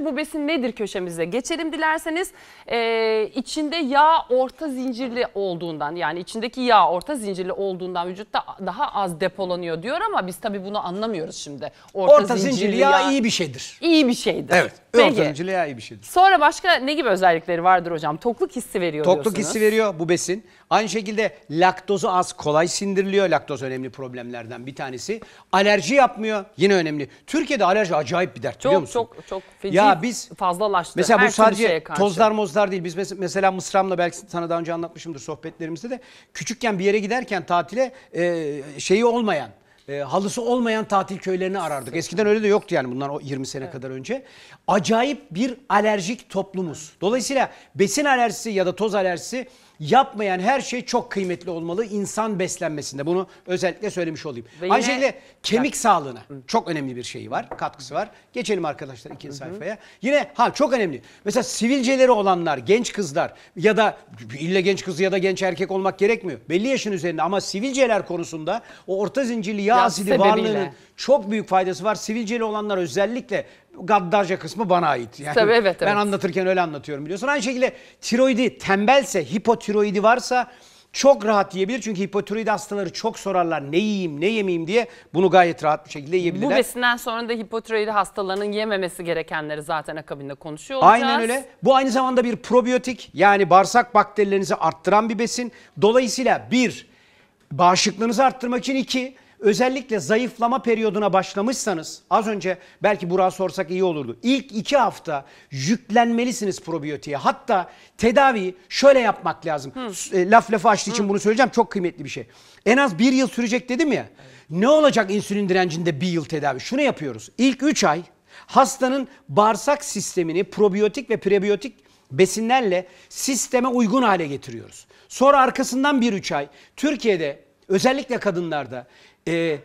Bu besin nedir köşemize geçelim dilerseniz ee, içinde yağ orta zincirli olduğundan yani içindeki yağ orta zincirli olduğundan vücutta daha az depolanıyor diyor ama biz tabii bunu anlamıyoruz şimdi. Orta, Orta zincirli yağ, iyi bir şeydir. İyi bir şeydir. Evet. Peki. Orta zincirli yağ iyi bir şeydir. Sonra başka ne gibi özellikleri vardır hocam? Tokluk hissi veriyor Tokluk diyorsunuz. hissi veriyor bu besin. Aynı şekilde laktozu az kolay sindiriliyor. Laktoz önemli problemlerden bir tanesi. Alerji yapmıyor. Yine önemli. Türkiye'de alerji acayip bir dert çok, biliyor musun? Çok çok feci ya biz, fazlalaştı. Mesela bu sadece tozlar mozlar değil. Biz mesela Mısram'la belki sana daha önce anlatmışımdır sohbetlerimizde de. Küçükken bir yere giderken tatile e, şeyi olmayan e, halısı olmayan tatil köylerini arardık. Eskiden öyle de yoktu yani bunlar 20 sene evet. kadar önce. Acayip bir alerjik toplumuz. Dolayısıyla besin alerjisi ya da toz alerjisi yapmayan her şey çok kıymetli olmalı insan beslenmesinde. Bunu özellikle söylemiş olayım. Ve Aynı şekilde kemik sağlığına çok önemli bir şeyi var, katkısı var. Geçelim arkadaşlar ikinci sayfaya. Yine ha çok önemli. Mesela sivilceleri olanlar, genç kızlar ya da illa genç kız ya da genç erkek olmak gerekmiyor. Belli yaşın üzerinde ama sivilceler konusunda o orta zincirli yağ Ya asidi sebebiyle. varlığının çok büyük faydası var. Sivilceli olanlar özellikle gaddarca kısmı bana ait. Yani Tabii evet, Ben evet. anlatırken öyle anlatıyorum biliyorsun. Aynı şekilde tiroidi tembelse, hipotiroidi varsa çok rahat yiyebilir. Çünkü hipotiroid hastaları çok sorarlar ne yiyeyim ne yemeyeyim diye. Bunu gayet rahat bir şekilde yiyebilirler. Bu besinden sonra da hipotiroid hastalarının yememesi gerekenleri zaten akabinde konuşuyor olacağız. Aynen öyle. Bu aynı zamanda bir probiyotik yani bağırsak bakterilerinizi arttıran bir besin. Dolayısıyla bir bağışıklığınızı arttırmak için iki özellikle zayıflama periyoduna başlamışsanız az önce belki Burak'a sorsak iyi olurdu. İlk iki hafta yüklenmelisiniz probiyotiğe. Hatta tedavi şöyle yapmak lazım. Hı. E, laf lafı açtığı için Hı. bunu söyleyeceğim çok kıymetli bir şey. En az bir yıl sürecek dedim ya. Evet. Ne olacak insülin direncinde bir yıl tedavi? Şunu yapıyoruz. İlk üç ay hastanın bağırsak sistemini probiyotik ve prebiyotik besinlerle sisteme uygun hale getiriyoruz. Sonra arkasından bir üç ay Türkiye'de özellikle kadınlarda ee, e,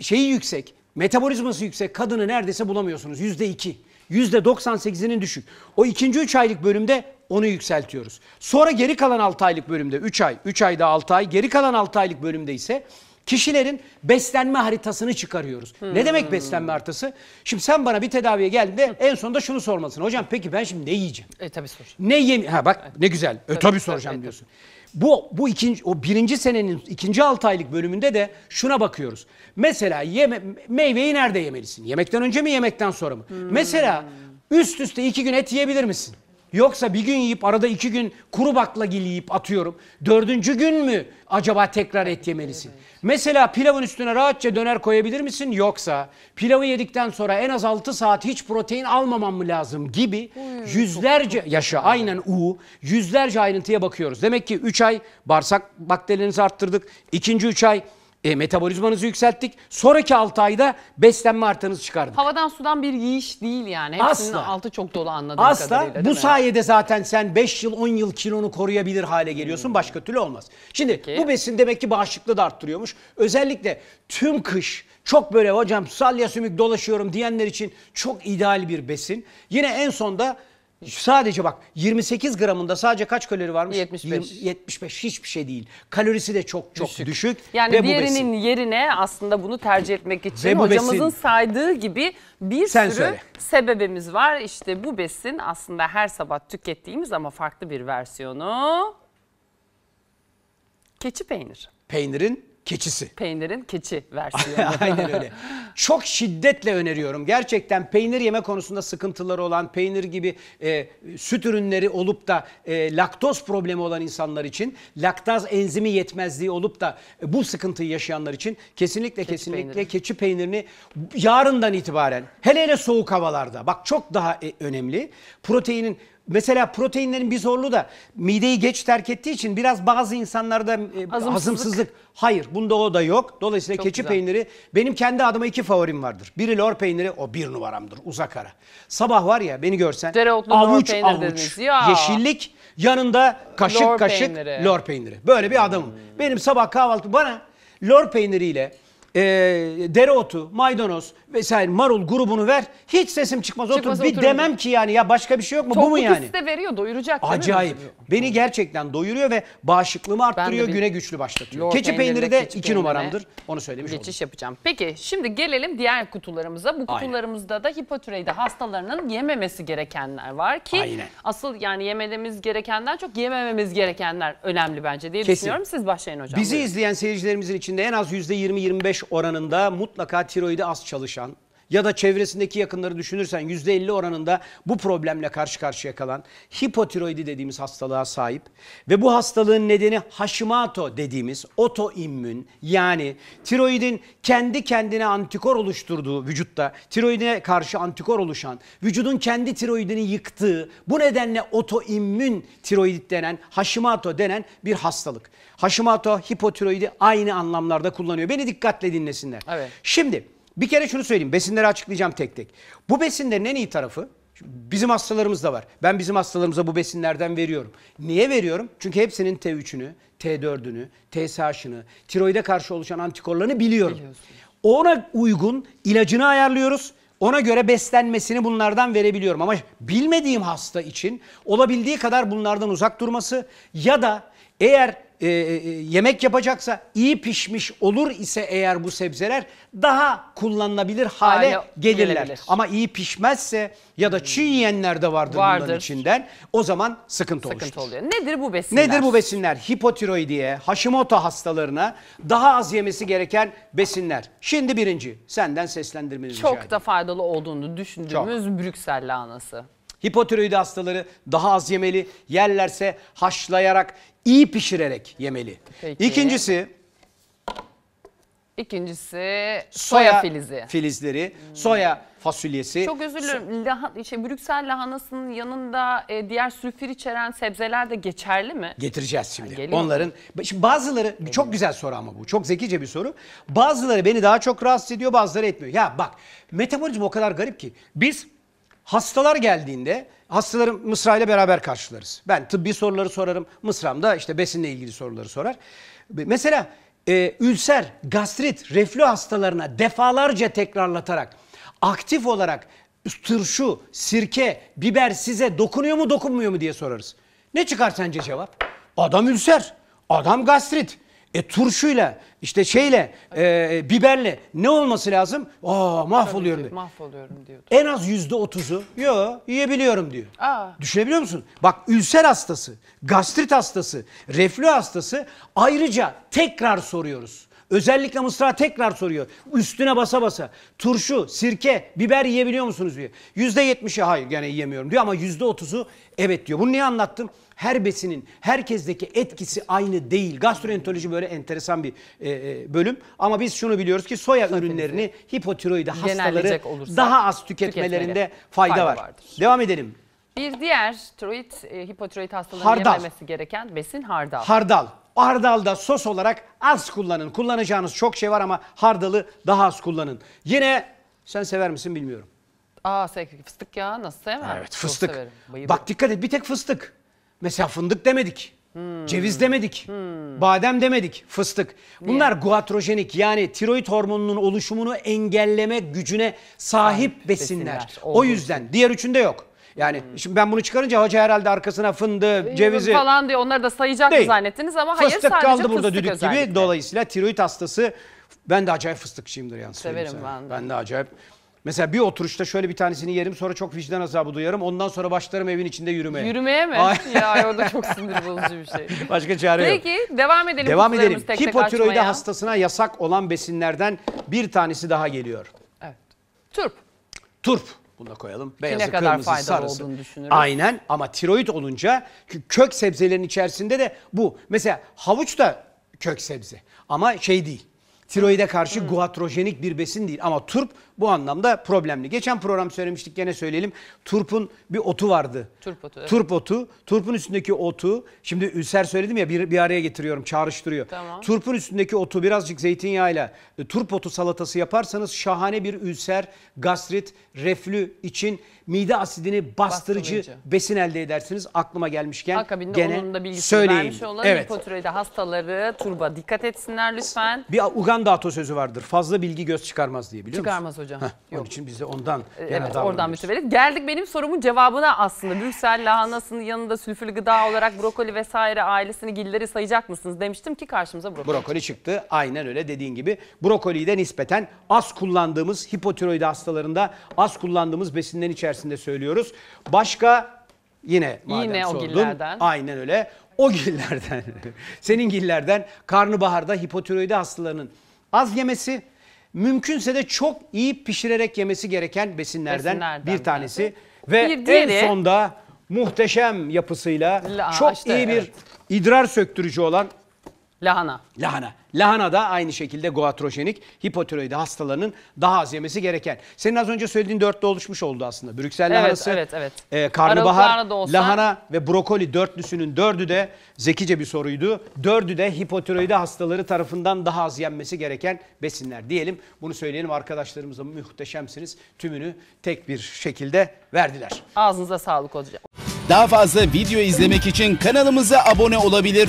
şeyi yüksek, metabolizması yüksek kadını neredeyse bulamıyorsunuz. Yüzde iki. Yüzde 98'inin düşük. O ikinci üç aylık bölümde onu yükseltiyoruz. Sonra geri kalan 6 aylık bölümde 3 ay, 3 ayda 6 ay, geri kalan 6 aylık bölümde ise kişilerin beslenme haritasını çıkarıyoruz. Hmm. Ne demek beslenme haritası? Şimdi sen bana bir tedaviye geldiğinde hmm. en sonunda şunu sormasın. Hocam peki ben şimdi ne yiyeceğim? E tabii sor. Ne yem Ha bak e, ne güzel. E tabii, tabii soracağım tabii, diyorsun. Tabii. Bu, bu ikinci, o birinci senenin ikinci altı aylık bölümünde de şuna bakıyoruz. Mesela yeme, meyveyi nerede yemelisin? Yemekten önce mi yemekten sonra mı? Hmm. Mesela üst üste iki gün et yiyebilir misin? Yoksa bir gün yiyip arada iki gün kuru baklagil yiyip atıyorum. Dördüncü gün mü acaba tekrar et yemelisin? Evet. Mesela pilavın üstüne rahatça döner koyabilir misin? Yoksa pilavı yedikten sonra en az altı saat hiç protein almamam mı lazım gibi yüzlerce yaşa aynen u yüzlerce ayrıntıya bakıyoruz. Demek ki üç ay bağırsak bakterilerinizi arttırdık. İkinci üç ay e, metabolizmanızı yükselttik. Sonraki 6 ayda beslenme artınızı çıkardık. Havadan sudan bir yiyiş değil yani. Hepsinin Asla. altı çok dolu anladığım Asla. kadarıyla. Asla. Bu mi? sayede zaten sen 5 yıl 10 yıl kilonu koruyabilir hale geliyorsun. Hmm. Başka türlü olmaz. Şimdi Peki. bu besin demek ki bağışıklığı da arttırıyormuş. Özellikle tüm kış çok böyle hocam salya sümük dolaşıyorum diyenler için çok ideal bir besin. Yine en sonda Sadece bak 28 gramında sadece kaç kalori varmış? 75. 20, 75 hiçbir şey değil. Kalorisi de çok çok düşük. düşük. Yani ve diğerinin yerine aslında bunu tercih etmek için ve hocamızın besin. saydığı gibi bir Sen sürü söyle. sebebimiz var. İşte bu besin aslında her sabah tükettiğimiz ama farklı bir versiyonu keçi peyniri. Peynirin keçisi. Peynirin keçi versiyonu. Aynen öyle. Çok şiddetle öneriyorum. Gerçekten peynir yeme konusunda sıkıntıları olan, peynir gibi e, süt ürünleri olup da e, laktoz problemi olan insanlar için, laktaz enzimi yetmezliği olup da e, bu sıkıntıyı yaşayanlar için kesinlikle keçi kesinlikle peyniri. keçi peynirini yarından itibaren hele hele soğuk havalarda bak çok daha e, önemli. Proteinin Mesela proteinlerin bir zorluğu da mideyi geç terk ettiği için biraz bazı insanlarda e, hazımsızlık. Hayır bunda o da yok. Dolayısıyla Çok keçi güzel. peyniri benim kendi adıma iki favorim vardır. Biri lor peyniri o bir numaramdır uzak ara. Sabah var ya beni görsen Dereotlu avuç avuç Ya. yeşillik yanında kaşık Lor kaşık peyniri. lor peyniri. Böyle bir adamım. Benim sabah kahvaltı bana lor peyniriyle e, dereotu, maydanoz vesaire marul grubunu ver. Hiç sesim çıkmaz. Otur Çıkmaz, bir oturun. demem ki yani ya başka bir şey yok mu? Bu mu yani? hissi de veriyor doyuracak Acayip. Beni gerçekten doyuruyor ve bağışıklığımı arttırıyor, güne güçlü başlatıyor. Lor keçi peyniri de keçi iki peynirine numaramdır. Onu söylemiş oldum. Geçiş yapacağım. Peki şimdi gelelim diğer kutularımıza. Bu Aynen. kutularımızda da hipotüreyde hastalarının yememesi gerekenler var ki Aynen. asıl yani yememiz gerekenden çok yemememiz gerekenler önemli bence diye Kesin. düşünüyorum. Siz başlayın hocam. Bizi buyurun. izleyen seyircilerimizin içinde en az %20-25 oranında mutlaka tiroidi az çalışan, ya da çevresindeki yakınları düşünürsen %50 oranında bu problemle karşı karşıya kalan hipotiroidi dediğimiz hastalığa sahip ve bu hastalığın nedeni Hashimoto dediğimiz otoimmün yani tiroidin kendi kendine antikor oluşturduğu vücutta tiroidine karşı antikor oluşan vücudun kendi tiroidini yıktığı bu nedenle otoimmün tiroidit denen Hashimoto denen bir hastalık. Hashimoto hipotiroidi aynı anlamlarda kullanıyor. Beni dikkatle dinlesinler. Evet. Şimdi bir kere şunu söyleyeyim. Besinleri açıklayacağım tek tek. Bu besinlerin en iyi tarafı bizim hastalarımız da var. Ben bizim hastalarımıza bu besinlerden veriyorum. Niye veriyorum? Çünkü hepsinin T3'ünü, T4'ünü, TSH'ını, tiroide karşı oluşan antikorlarını biliyorum. Ona uygun ilacını ayarlıyoruz. Ona göre beslenmesini bunlardan verebiliyorum. Ama bilmediğim hasta için olabildiği kadar bunlardan uzak durması ya da eğer e, e, yemek yapacaksa iyi pişmiş olur ise eğer bu sebzeler daha kullanılabilir hale, hale gelirler. Gelebilir. Ama iyi pişmezse ya da çiğ yiyenler de vardır, vardır. bunların içinden o zaman sıkıntı, sıkıntı oluşur. oluyor. Nedir bu besinler? Nedir bu besinler? Hipotiroidiye, Hashimoto hastalarına daha az yemesi gereken besinler. Şimdi birinci senden seslendirmenizi Çok da faydalı olduğunu düşündüğümüz Çok. Brüksel lahanası. Hipotiroid hastaları daha az yemeli. Yerlerse haşlayarak, iyi pişirerek yemeli. Peki. İkincisi İkincisi soya, soya filizi. filizleri, hmm. soya fasulyesi. Çok özür dilerim. Laha, şey, Brüksel lahanasının yanında e, diğer sülfür içeren sebzeler de geçerli mi? Getireceğiz şimdi. Geliyor. Onların şimdi bazıları Geliyor. çok güzel soru ama bu. Çok zekice bir soru. Bazıları beni daha çok rahatsız ediyor, bazıları etmiyor. Ya bak metabolizm o kadar garip ki biz Hastalar geldiğinde hastaları Mısra ile beraber karşılarız. Ben tıbbi soruları sorarım. Mısram da işte besinle ilgili soruları sorar. Mesela e, ülser, gastrit, reflü hastalarına defalarca tekrarlatarak aktif olarak tırşu, sirke, biber size dokunuyor mu dokunmuyor mu diye sorarız. Ne çıkar sence cevap? Adam ülser, adam gastrit, e turşuyla işte şeyle e, biberle ne olması lazım? Aa mahvoluyorum diyor. Mahvoluyorum diyordu. En az yüzde otuzu yo yiyebiliyorum diyor. Aa. Düşünebiliyor musun? Bak ülser hastası, gastrit hastası, reflü hastası ayrıca tekrar soruyoruz. Özellikle mısra tekrar soruyor. Üstüne basa basa. Turşu, sirke, biber yiyebiliyor musunuz diyor. Yüzde yetmişi hayır yani yiyemiyorum diyor ama yüzde otuzu evet diyor. Bunu niye anlattım? Her besinin herkesteki etkisi aynı değil. Gastroenteroloji böyle enteresan bir e, e bölüm. Ama biz şunu biliyoruz ki soya Zaten ürünlerini hipotiroidi hastaları daha az tüketmelerinde fayda, fayda var. Vardır. Devam edelim. Bir diğer tiroid, e, hipotiroid hastalığının hardal. yememesi gereken besin hardal. Hardal. Hardalda sos olarak az kullanın. Kullanacağınız çok şey var ama hardalı daha az kullanın. Yine sen sever misin bilmiyorum. Aa sevk- fıstık ya nasıl sevmem? Evet fıstık. severim, bayılırım. Bak dikkat et bir tek fıstık. Mesela fındık demedik. Hmm. Ceviz demedik. Hmm. Badem demedik. Fıstık. Bunlar guatrojenik yani tiroid hormonunun oluşumunu engelleme gücüne sahip besinler. besinler. O yüzden diğer üçünde yok. Yani hmm. şimdi ben bunu çıkarınca hoca herhalde arkasına fındı, cevizi falan diye onları da sayacak değil. zannettiniz ama hayır fıstık sadece kaldı burada düdük özellikle. gibi. Dolayısıyla tiroid hastası ben de acayip fıstıkçıyımdır yani. Severim ben de. Ben de acayip. Mesela bir oturuşta şöyle bir tanesini yerim sonra çok vicdan azabı duyarım. Ondan sonra başlarım evin içinde yürümeye. Yürümeye mi? Ay. ya orada çok sinir bozucu bir şey. Başka çare yok. Peki devam edelim. Devam edelim. Tek Hipotiroidi tek hastasına yasak olan besinlerden bir tanesi daha geliyor. Evet. Turp. Turp. Bunu da koyalım. Beyazı, ne kadar kırmızı, faydalı sarısı. Aynen ama tiroid olunca kök sebzelerin içerisinde de bu. Mesela havuç da kök sebze ama şey değil tiroide karşı hmm. guatrojenik bir besin değil. Ama turp bu anlamda problemli. Geçen program söylemiştik gene söyleyelim. Turpun bir otu vardı. Turp otu. Evet. Turp otu. Turpun üstündeki otu. Şimdi ülser söyledim ya bir, bir araya getiriyorum çağrıştırıyor. Tamam. Turpun üstündeki otu birazcık zeytinyağıyla e, turp otu salatası yaparsanız şahane bir ülser, gastrit, reflü için mide asidini bastırıcı, besin elde edersiniz. Aklıma gelmişken Akabinde gene onun da bilgisini söyleyeyim. vermiş olalım. Evet. Hipotiroide hastaları turba dikkat etsinler lütfen. Bir Uganda Ondan da atasözü vardır. Fazla bilgi göz çıkarmaz diye biliyor Çıkarmaz musun? hocam. Heh, Onun için biz de ondan ee, Evet oradan mütevellit. Geldik benim sorumun cevabına aslında. Brüksel lahanasının yanında sülfürlü gıda olarak brokoli vesaire ailesini gilleri sayacak mısınız demiştim ki karşımıza brokoli. Brokoli çıktı. Aynen öyle dediğin gibi. Brokoliyi de nispeten az kullandığımız hipotiroid hastalarında az kullandığımız besinlerin içerisinde söylüyoruz. Başka yine madem Yine o gillerden. Aynen öyle. O gillerden. Senin gillerden karnıbaharda hipotiroidi hastalarının Az yemesi, mümkünse de çok iyi pişirerek yemesi gereken besinlerden, besinlerden bir tanesi. Yani. Ve bir diğeri, en sonda muhteşem yapısıyla La, çok işte, iyi bir evet. idrar söktürücü olan Lahana. Lahana. Lahana da aynı şekilde goatrojenik hipotiroidi hastalarının daha az yemesi gereken. Senin az önce söylediğin dörtlü oluşmuş oldu aslında. Brüksel evet, lahanası, evet, evet. E, karnabahar, olsa... lahana ve brokoli dörtlüsünün dördü de zekice bir soruydu. Dördü de hipotiroidi hastaları tarafından daha az yenmesi gereken besinler diyelim. Bunu söyleyelim arkadaşlarımız da muhteşemsiniz. Tümünü tek bir şekilde verdiler. Ağzınıza sağlık hocam. Daha fazla video izlemek için kanalımıza abone olabilir.